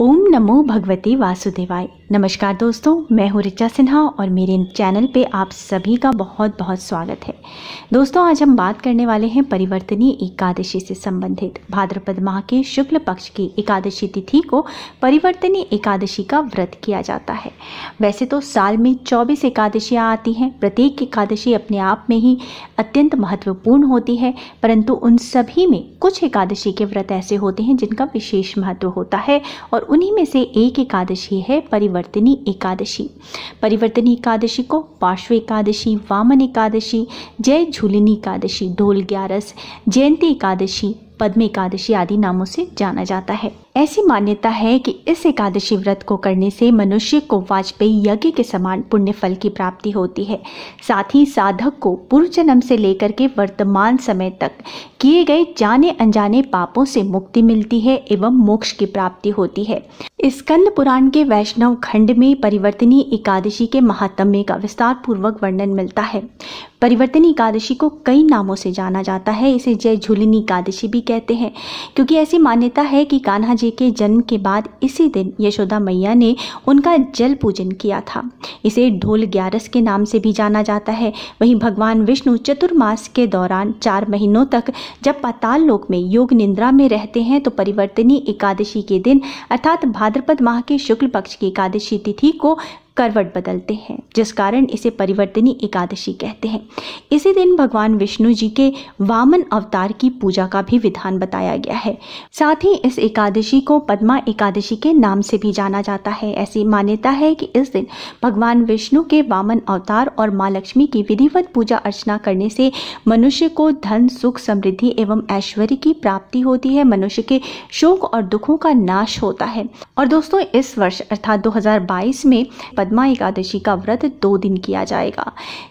ओम नमो भगवती वासुदेवाय नमस्कार दोस्तों मैं हूँ ऋचा सिन्हा और मेरे चैनल पे आप सभी का बहुत बहुत स्वागत है दोस्तों आज हम बात करने वाले हैं परिवर्तनीय एकादशी से संबंधित भाद्रपद माह के शुक्ल पक्ष की एकादशी तिथि को परिवर्तनीय एकादशी का व्रत किया जाता है वैसे तो साल में 24 एकादशियाँ आती हैं प्रत्येक एकादशी अपने आप में ही अत्यंत महत्वपूर्ण होती है परंतु उन सभी में कुछ एकादशी के व्रत ऐसे होते हैं जिनका विशेष महत्व होता है और उन्हीं में से एक एकादशी है परिवर्तन परिवर्तनी एकादशी परिवर्तनी एकादशी को पार्श्व एकादशी वामन एकादशी जय झूलिनी एकादशी ढोल ग्यारस जयंती एकादशी पद्म एकादशी आदि नामों से जाना जाता है ऐसी मान्यता है कि इस एकादशी व्रत को करने से मनुष्य को वाजपेयी यज्ञ के समान पुण्य फल की प्राप्ति होती है साथ ही साधक को पूर्व जन्म से लेकर के वर्तमान समय तक किए गए जाने अनजाने पापों से मुक्ति मिलती है एवं मोक्ष की प्राप्ति होती है स्कंद पुराण के वैष्णव खंड में परिवर्तनी एकादशी के महात्म्य का विस्तार पूर्वक वर्णन मिलता है परिवर्तनी एकादशी को कई नामों से जाना जाता है इसे जय झुलनी एकादशी भी कहते हैं क्योंकि ऐसी मान्यता है कि कान्हा जी जी के जन्म के बाद इसी दिन यशोदा मैया ने उनका जल पूजन किया था इसे ढोल ग्यारस के नाम से भी जाना जाता है वहीं भगवान विष्णु चतुर्मास के दौरान चार महीनों तक जब पाताल लोक में योग निंद्रा में रहते हैं तो परिवर्तनी एकादशी के दिन अर्थात भाद्रपद माह के शुक्ल पक्ष की एकादशी तिथि को करवट बदलते हैं जिस कारण इसे परिवर्तनी एकादशी कहते हैं इसी दिन भगवान विष्णु जी के वामन अवतार की पूजा का भी विधान बताया गया है साथ ही इस एकादशी को पद्मा एकादशी के नाम से भी जाना जाता है ऐसी मान्यता है कि इस दिन भगवान विष्णु के वामन अवतार और माँ लक्ष्मी की विधिवत पूजा अर्चना करने से मनुष्य को धन सुख समृद्धि एवं ऐश्वर्य की प्राप्ति होती है मनुष्य के शोक और दुखों का नाश होता है और दोस्तों इस वर्ष अर्थात दो में अष्टादमा एकादशी का व्रत दो दिन किया जाएगा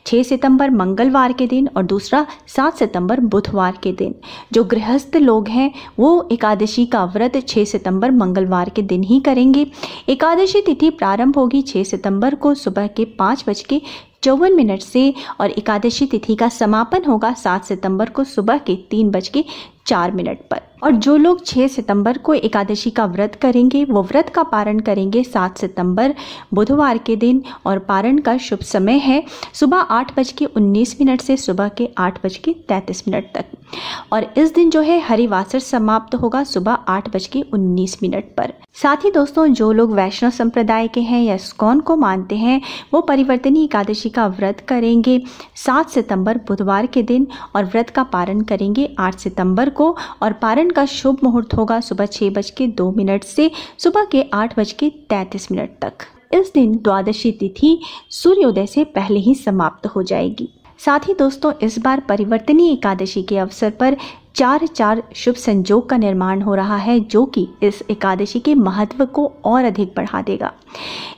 6 सितंबर मंगलवार के दिन और दूसरा 7 सितंबर बुधवार के दिन जो गृहस्थ लोग हैं वो एकादशी का व्रत 6 सितंबर मंगलवार के दिन ही करेंगे एकादशी तिथि प्रारंभ होगी 6 सितंबर को सुबह के पाँच बज के चौवन मिनट से और एकादशी तिथि का समापन होगा सात सितंबर को सुबह के तीन बज के चार मिनट पर और जो लोग 6 सितंबर को एकादशी का व्रत करेंगे वो व्रत का पारण करेंगे 7 सितंबर बुधवार के दिन और पारण का शुभ समय है सुबह आठ बज के उन्नीस मिनट से सुबह के आठ बज के मिनट तक और इस दिन जो है हरिवासर समाप्त होगा सुबह आठ बज के उन्नीस मिनट पर साथ ही दोस्तों जो लोग वैष्णव संप्रदाय के हैं या स्कॉन को मानते हैं वो परिवर्तनी एकादशी का व्रत करेंगे सात सितंबर बुधवार के दिन और व्रत का पारण करेंगे आठ सितंबर को और पारण नामकरण का शुभ मुहूर्त होगा सुबह छह बज के दो मिनट से सुबह के आठ बज के तैतीस मिनट तक इस दिन द्वादशी तिथि सूर्योदय से पहले ही समाप्त हो जाएगी साथ ही दोस्तों इस बार परिवर्तनीय एकादशी के अवसर पर चार चार शुभ संजोग का निर्माण हो रहा है जो कि इस एकादशी के महत्व को और अधिक बढ़ा देगा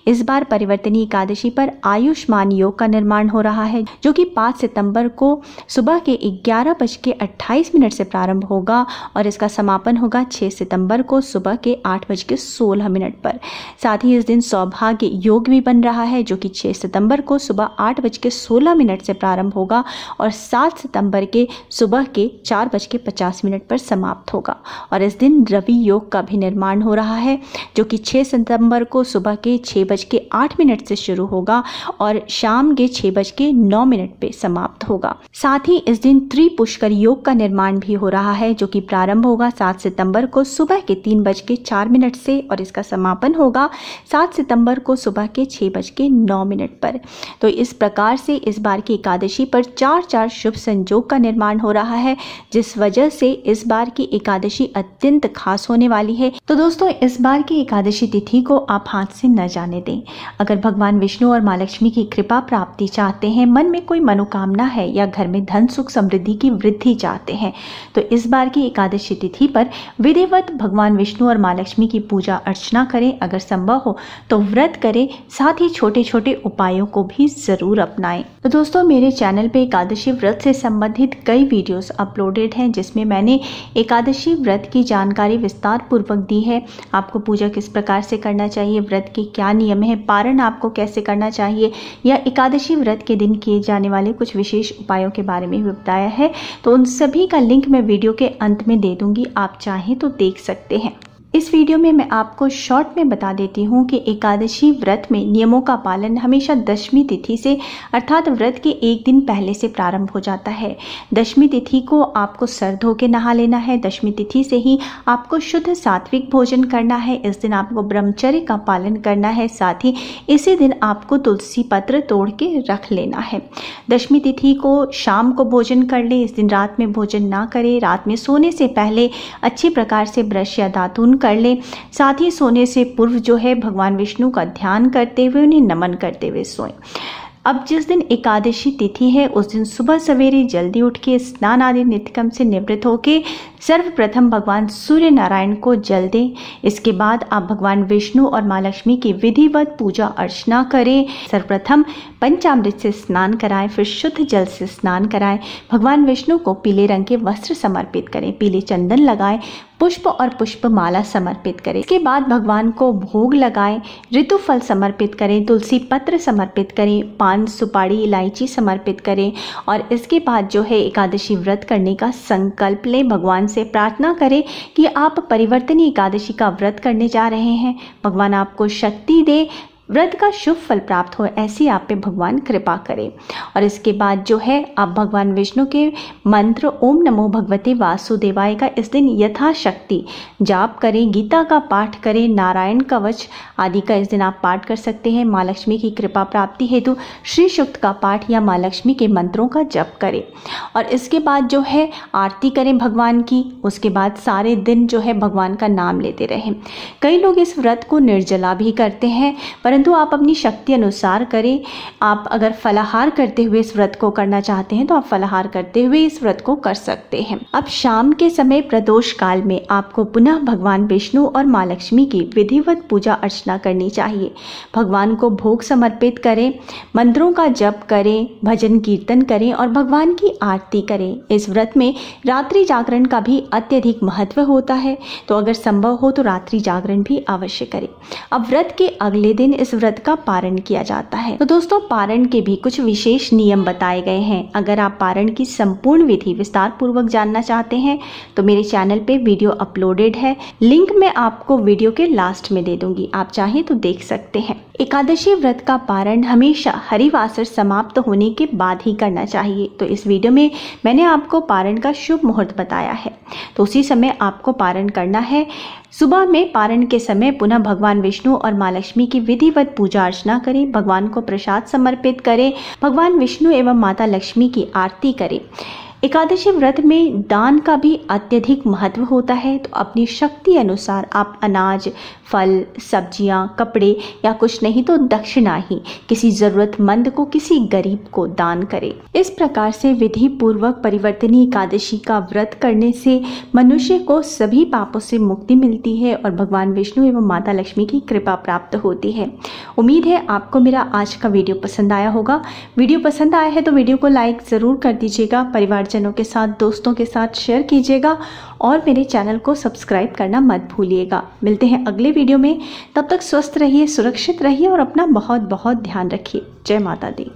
इस बार परिवर्तनी एकादशी पर आयुष्मान योग का निर्माण हो रहा है जो कि 5 सितंबर को सुबह के ग्यारह बज के अट्ठाईस मिनट से प्रारंभ होगा और इसका समापन होगा 6 सितंबर को सुबह के आठ बज के सोलह मिनट पर साथ ही इस दिन सौभाग्य योग भी बन रहा है जो कि 6 सितंबर को सुबह आठ बज के सोलह मिनट से प्रारंभ होगा और सात सितंबर के सुबह के चार बज के पचास मिनट पर समाप्त होगा और इस दिन रवि योग का भी निर्माण हो रहा है जो कि 6 सितंबर को सुबह के छः बज के आठ मिनट से शुरू होगा और शाम के छः बज के नौ मिनट पर समाप्त होगा साथ ही इस दिन त्रिपुष्कर योग का निर्माण भी हो रहा है जो कि प्रारंभ होगा सात सितंबर को सुबह के तीन बज के चार मिनट से और इसका समापन होगा सात सितंबर को सुबह के छः बज के नौ मिनट पर तो इस प्रकार से इस बार की एकादशी पर चार चार शुभ संजोग का निर्माण हो रहा है जिस वजह वजह से इस बार की एकादशी अत्यंत खास होने वाली है तो दोस्तों इस बार की एकादशी तिथि को आप हाथ से न जाने दें अगर भगवान विष्णु और माँ लक्ष्मी की कृपा प्राप्ति चाहते हैं मन में कोई मनोकामना है या घर में धन सुख समृद्धि की वृद्धि चाहते हैं तो इस बार की एकादशी तिथि पर विधिवत भगवान विष्णु और माँ लक्ष्मी की पूजा अर्चना करें अगर संभव हो तो व्रत करें साथ ही छोटे छोटे उपायों को भी जरूर अपनाएं तो दोस्तों मेरे चैनल पे एकादशी व्रत से संबंधित कई वीडियोस अपलोडेड हैं जिसमें मैंने एकादशी व्रत की जानकारी विस्तार पूर्वक दी है आपको पूजा किस प्रकार से करना चाहिए व्रत के क्या नियम है पारण आपको कैसे करना चाहिए या एकादशी व्रत के दिन किए जाने वाले कुछ विशेष उपायों के बारे में भी बताया है तो उन सभी का लिंक मैं वीडियो के अंत में दे दूंगी आप चाहें तो देख सकते हैं इस वीडियो में मैं आपको शॉर्ट में बता देती हूँ कि एकादशी व्रत में नियमों का पालन हमेशा दशमी तिथि से अर्थात व्रत के एक दिन पहले से प्रारंभ हो जाता है दशमी तिथि को आपको सर धो के नहा लेना है दशमी तिथि से ही आपको शुद्ध सात्विक भोजन करना है इस दिन आपको ब्रह्मचर्य का पालन करना है साथ ही इसी दिन आपको तुलसी पत्र तोड़ के रख लेना है दशमी तिथि को शाम को भोजन कर ले इस दिन रात में भोजन ना करें रात में सोने से पहले अच्छे प्रकार से ब्रश या दातून कर लें साथ ही सोने से पूर्व जो है भगवान विष्णु का ध्यान करते हुए उन्हें नमन करते हुए सोएं अब जिस दिन एकादशी तिथि है उस दिन सुबह सवेरे जल्दी उठ के स्नान आदि नित्यक्रम से निवृत्त होकर सर्वप्रथम भगवान सूर्य नारायण को जल दें इसके बाद आप भगवान विष्णु और माँ लक्ष्मी की विधिवत पूजा अर्चना करें सर्वप्रथम पंचामृत से स्नान कराएं फिर शुद्ध जल से स्नान कराएं भगवान विष्णु को पीले रंग के वस्त्र समर्पित करें पीले चंदन लगाएं पुष्प और पुष्प माला समर्पित करें इसके बाद भगवान को भोग लगाएं ऋतु फल समर्पित करें तुलसी पत्र समर्पित करें पान सुपारी इलायची समर्पित करें और इसके बाद जो है एकादशी व्रत करने का संकल्प लें भगवान से प्रार्थना करें कि आप परिवर्तनी एकादशी का व्रत करने जा रहे हैं भगवान आपको शक्ति दे व्रत का शुभ फल प्राप्त हो ऐसी आप पे भगवान कृपा करें और इसके बाद जो है आप भगवान विष्णु के मंत्र ओम नमो भगवते वासुदेवाय का इस दिन यथाशक्ति जाप करें गीता का पाठ करें नारायण कवच आदि का इस दिन आप पाठ कर सकते हैं माँ लक्ष्मी की कृपा प्राप्ति हेतु श्री शुक्त का पाठ या माँ लक्ष्मी के मंत्रों का जप करें और इसके बाद जो है आरती करें भगवान की उसके बाद सारे दिन जो है भगवान का नाम लेते रहें कई लोग इस व्रत को निर्जला भी करते हैं पर परंतु आप अपनी शक्ति अनुसार करें आप अगर फलाहार करते हुए इस व्रत को करना चाहते हैं तो आप फलाहार करते हुए इस व्रत को कर सकते हैं अब शाम के समय प्रदोष काल में आपको पुनः भगवान विष्णु और माँ लक्ष्मी की विधिवत पूजा अर्चना करनी चाहिए भगवान को भोग समर्पित करें मंत्रों का जप करें भजन कीर्तन करें और भगवान की आरती करें इस व्रत में रात्रि जागरण का भी अत्यधिक महत्व होता है तो अगर संभव हो तो रात्रि जागरण भी अवश्य करें अब व्रत के अगले दिन इस इस व्रत का पारण किया जाता है तो दोस्तों पारण के भी कुछ विशेष नियम बताए गए हैं अगर आप पारण की संपूर्ण विधि विस्तार पूर्वक जानना चाहते हैं तो मेरे चैनल पे वीडियो अपलोडेड है लिंक मैं आपको वीडियो के लास्ट में दे दूंगी आप चाहें तो देख सकते हैं एकादशी व्रत का पारण हमेशा हरिवासर समाप्त होने के बाद ही करना चाहिए तो इस वीडियो में मैंने आपको पारण का शुभ मुहूर्त बताया है तो उसी समय आपको पारण करना है सुबह में पारण के समय पुनः भगवान विष्णु और माँ लक्ष्मी की विधिवत पूजा अर्चना करें भगवान को प्रसाद समर्पित करें भगवान विष्णु एवं माता लक्ष्मी की आरती करें एकादशी व्रत में दान का भी अत्यधिक महत्व होता है तो अपनी शक्ति अनुसार आप अनाज फल सब्जियां कपड़े या कुछ नहीं तो दक्षिणा ही किसी जरूरतमंद को किसी गरीब को दान करें इस प्रकार से विधि पूर्वक परिवर्तनी एकादशी का व्रत करने से मनुष्य को सभी पापों से मुक्ति मिलती है और भगवान विष्णु एवं माता लक्ष्मी की कृपा प्राप्त होती है उम्मीद है आपको मेरा आज का वीडियो पसंद आया होगा वीडियो पसंद आया है तो वीडियो को लाइक ज़रूर कर दीजिएगा परिवार परिवारजनों के साथ दोस्तों के साथ शेयर कीजिएगा और मेरे चैनल को सब्सक्राइब करना मत भूलिएगा मिलते हैं अगले वीडियो में तब तक स्वस्थ रहिए सुरक्षित रहिए और अपना बहुत बहुत ध्यान रखिए जय माता दी